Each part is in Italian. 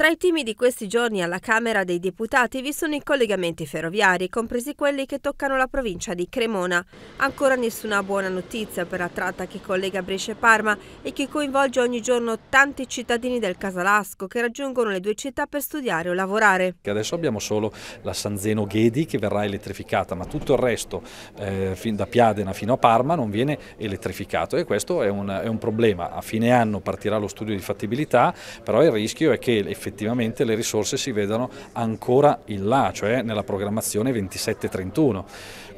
Tra i temi di questi giorni alla Camera dei Deputati vi sono i collegamenti ferroviari, compresi quelli che toccano la provincia di Cremona. Ancora nessuna buona notizia per la tratta che collega Brescia e Parma e che coinvolge ogni giorno tanti cittadini del Casalasco che raggiungono le due città per studiare o lavorare. Adesso abbiamo solo la Sanzeno Ghedi che verrà elettrificata, ma tutto il resto, eh, da Piadena fino a Parma, non viene elettrificato e questo è un, è un problema. A fine anno partirà lo studio di fattibilità, però il rischio è che effettivamente effettivamente le risorse si vedano ancora in là, cioè nella programmazione 27-31.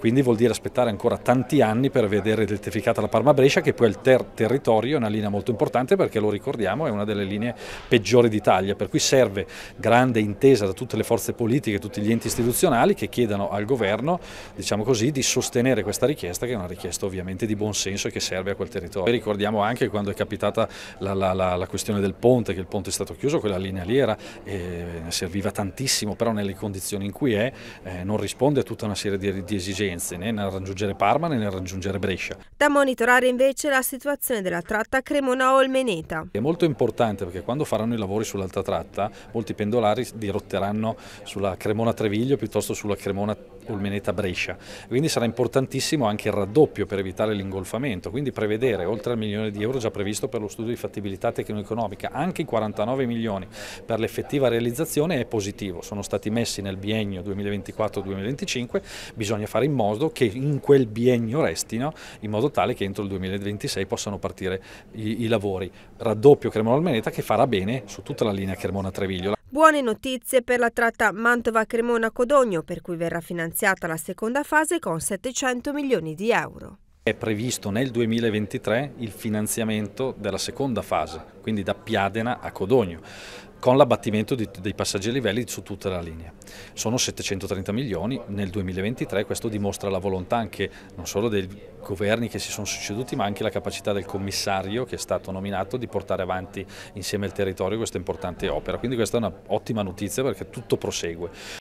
Quindi vuol dire aspettare ancora tanti anni per vedere elettrificata la Parma-Brescia, che poi è il ter territorio, è una linea molto importante perché lo ricordiamo è una delle linee peggiori d'Italia, per cui serve grande intesa da tutte le forze politiche, tutti gli enti istituzionali che chiedano al governo, diciamo così, di sostenere questa richiesta, che è una richiesta ovviamente di buon senso e che serve a quel territorio. E ricordiamo anche quando è capitata la, la, la, la questione del ponte, che il ponte è stato chiuso, quella linea lì sera eh, serviva tantissimo, però nelle condizioni in cui è eh, non risponde a tutta una serie di, di esigenze né nel raggiungere Parma né nel raggiungere Brescia. Da monitorare invece la situazione della tratta Cremona-Olmeneta. È molto importante perché quando faranno i lavori sull'alta tratta molti pendolari dirotteranno sulla Cremona-Treviglio piuttosto sulla Cremona-Olmeneta-Brescia, quindi sarà importantissimo anche il raddoppio per evitare l'ingolfamento, quindi prevedere oltre al milione di euro già previsto per lo studio di fattibilità tecno-economica, anche i 49 milioni per l'effettiva realizzazione è positivo, sono stati messi nel biennio 2024-2025, bisogna fare in modo che in quel biennio restino in modo tale che entro il 2026 possano partire i, i lavori. Raddoppio Cremona Almeneta che farà bene su tutta la linea Cremona Treviglio. Buone notizie per la tratta Mantova-Cremona-Codogno, per cui verrà finanziata la seconda fase con 700 milioni di euro. È previsto nel 2023 il finanziamento della seconda fase, quindi da Piadena a Codogno con l'abbattimento dei passaggeri livelli su tutta la linea. Sono 730 milioni nel 2023, questo dimostra la volontà anche non solo dei governi che si sono succeduti ma anche la capacità del commissario che è stato nominato di portare avanti insieme al territorio questa importante opera. Quindi questa è un'ottima notizia perché tutto prosegue.